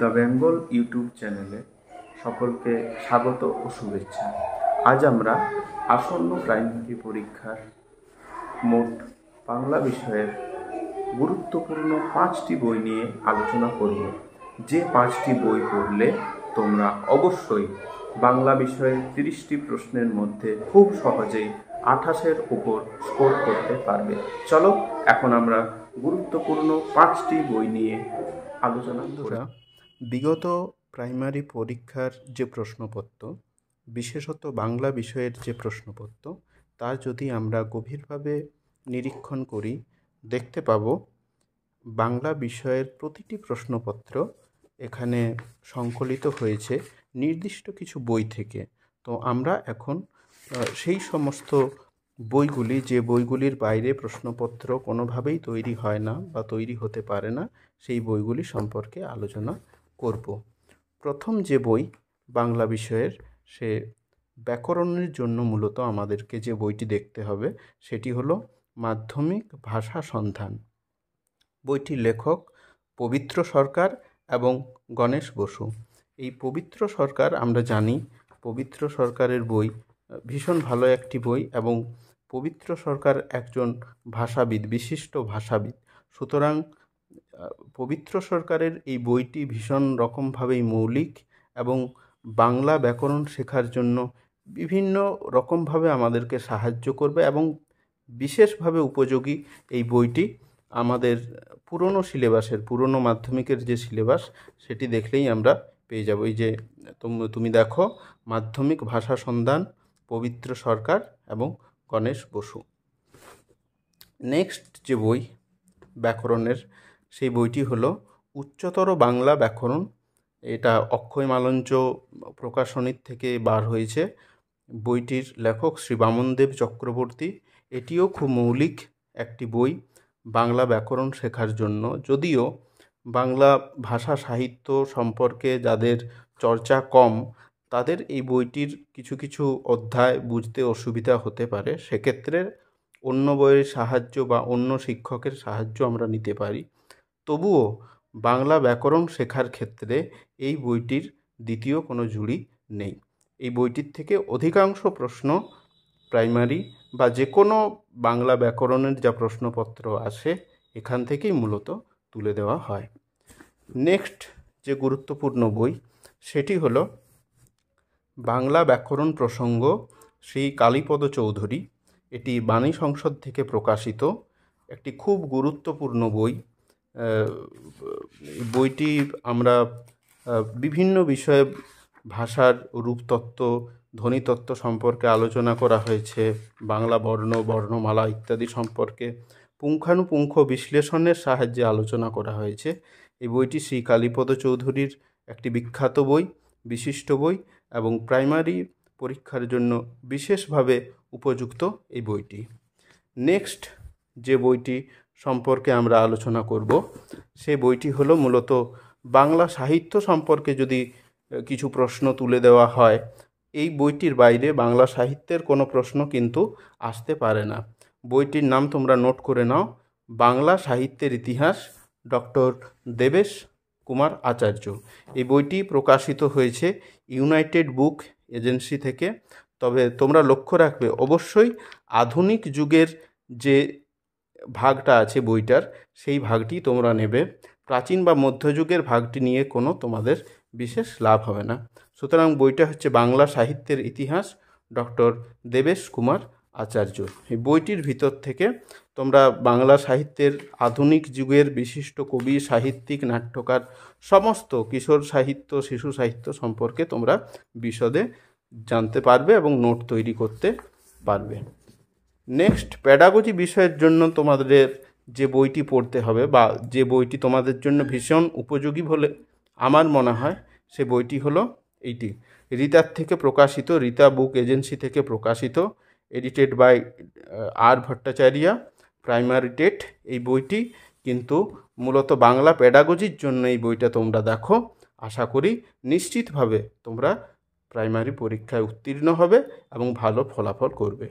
the Bengal YouTube চ্যানেলে সকলকে স্বাগত ও শুভেচ্ছা আজ আমরা আসন্ন প্রাইমারি পরীক্ষার মোট বাংলা বিষয়ের গুরুত্বপূর্ণ পাঁচটি বই নিয়ে আলোচনা করব যে পাঁচটি বই পড়লে তোমরা অবশ্যই বাংলা বিষয়ে তিরিশটি প্রশ্নের মধ্যে খুব সহজেই আঠাশের উপর স্কোর করতে পারবে চলো এখন আমরা গুরুত্বপূর্ণ পাঁচটি বই নিয়ে আলোচনা করা বিগত প্রাইমারি পরীক্ষার যে প্রশ্নপত্র বিশেষত বাংলা বিষয়ের যে প্রশ্নপত্র তার যদি আমরা গভীরভাবে নিরীক্ষণ করি দেখতে পাব বাংলা বিষয়ের প্রতিটি প্রশ্নপত্র এখানে সংকলিত হয়েছে নির্দিষ্ট কিছু বই থেকে তো আমরা এখন সেই সমস্ত বইগুলি যে বইগুলির বাইরে প্রশ্নপত্র কোনোভাবেই তৈরি হয় না বা তৈরি হতে পারে না সেই বইগুলি সম্পর্কে আলোচনা করব প্রথম যে বই বাংলা বিষয়ের সে ব্যাকরণের জন্য মূলত আমাদেরকে যে বইটি দেখতে হবে সেটি হলো মাধ্যমিক ভাষা সন্ধান বইটির লেখক পবিত্র সরকার এবং গণেশ বসু এই পবিত্র সরকার আমরা জানি পবিত্র সরকারের বই ভীষণ ভালো একটি বই এবং পবিত্র সরকার একজন ভাষাবিদ বিশিষ্ট ভাষাবিদ সুতরাং পবিত্র সরকারের এই বইটি ভীষণ রকমভাবেই মৌলিক এবং বাংলা ব্যাকরণ শেখার জন্য বিভিন্ন রকমভাবে আমাদেরকে সাহায্য করবে এবং বিশেষভাবে উপযোগী এই বইটি আমাদের পুরনো সিলেবাসের পুরনো মাধ্যমিকের যে সিলেবাস সেটি দেখলেই আমরা পেয়ে যাব এই যে তুমি দেখো মাধ্যমিক ভাষা সন্ধান পবিত্র সরকার এবং গণেশ বসু নেক্সট যে বই ব্যাকরণের সেই বইটি হলো উচ্চতর বাংলা ব্যাকরণ এটা অক্ষয় মালঞ্চ প্রকাশনীর থেকে বার হয়েছে বইটির লেখক শ্রী বামনদেব চক্রবর্তী এটিও খুব মৌলিক একটি বই বাংলা ব্যাকরণ শেখার জন্য যদিও বাংলা ভাষা সাহিত্য সম্পর্কে যাদের চর্চা কম তাদের এই বইটির কিছু কিছু অধ্যায় বুঝতে অসুবিধা হতে পারে সেক্ষেত্রে অন্য বইয়ের সাহায্য বা অন্য শিক্ষকের সাহায্য আমরা নিতে পারি তবুও বাংলা ব্যাকরণ শেখার ক্ষেত্রে এই বইটির দ্বিতীয় কোনো জুড়ি নেই এই বইটির থেকে অধিকাংশ প্রশ্ন প্রাইমারি বা যে কোনো বাংলা ব্যাকরণের যা প্রশ্নপত্র আসে এখান থেকেই মূলত তুলে দেওয়া হয় নেক্সট যে গুরুত্বপূর্ণ বই সেটি হল বাংলা ব্যাকরণ প্রসঙ্গ শ্রী কালীপদ চৌধুরী এটি বাণী সংসদ থেকে প্রকাশিত একটি খুব গুরুত্বপূর্ণ বই বইটি আমরা বিভিন্ন বিষয়ে ভাষার রূপতত্ত্ব ধ্বনিতত্ত্ব সম্পর্কে আলোচনা করা হয়েছে বাংলা বর্ণ বর্ণমালা ইত্যাদি সম্পর্কে পুঙ্খানুপুঙ্খ বিশ্লেষণের সাহায্যে আলোচনা করা হয়েছে এই বইটি শ্রী কালীপদ চৌধুরীর একটি বিখ্যাত বই বিশিষ্ট বই এবং প্রাইমারি পরীক্ষার জন্য বিশেষভাবে উপযুক্ত এই বইটি নেক্সট যে বইটি সম্পর্কে আমরা আলোচনা করব সে বইটি হলো মূলত বাংলা সাহিত্য সম্পর্কে যদি কিছু প্রশ্ন তুলে দেওয়া হয় এই বইটির বাইরে বাংলা সাহিত্যের কোনো প্রশ্ন কিন্তু আসতে পারে না বইটির নাম তোমরা নোট করে নাও বাংলা সাহিত্যের ইতিহাস ডক্টর দেবেশ কুমার আচার্য এই বইটি প্রকাশিত হয়েছে ইউনাইটেড বুক এজেন্সি থেকে তবে তোমরা লক্ষ্য রাখবে অবশ্যই আধুনিক যুগের যে ভাগটা আছে বইটার সেই ভাগটি তোমরা নেবে প্রাচীন বা মধ্যযুগের ভাগটি নিয়ে কোনো তোমাদের বিশেষ লাভ হবে না সুতরাং বইটা হচ্ছে বাংলা সাহিত্যের ইতিহাস ডক্টর দেবেশ কুমার আচার্য এই বইটির ভিতর থেকে তোমরা বাংলা সাহিত্যের আধুনিক যুগের বিশিষ্ট কবি সাহিত্যিক নাট্যকার সমস্ত কিশোর সাহিত্য শিশু সাহিত্য সম্পর্কে তোমরা বিশদে জানতে পারবে এবং নোট তৈরি করতে পারবে নেক্সট প্যাডাগজি বিষয়ের জন্য তোমাদের যে বইটি পড়তে হবে বা যে বইটি তোমাদের জন্য ভীষণ উপযোগী বলে আমার মনে হয় সে বইটি হলো এইটি রিতার থেকে প্রকাশিত রিতা বুক এজেন্সি থেকে প্রকাশিত edited by R Bhattacharya primary date এই বইটি কিন্তু মূলত বাংলা প্যাডাগজির জন্য এই বইটা তোমরা দেখো আশা করি নিশ্চিতভাবে তোমরা প্রাইমারি পরীক্ষায় উত্তীর্ণ হবে এবং ভালো ফলাফল করবে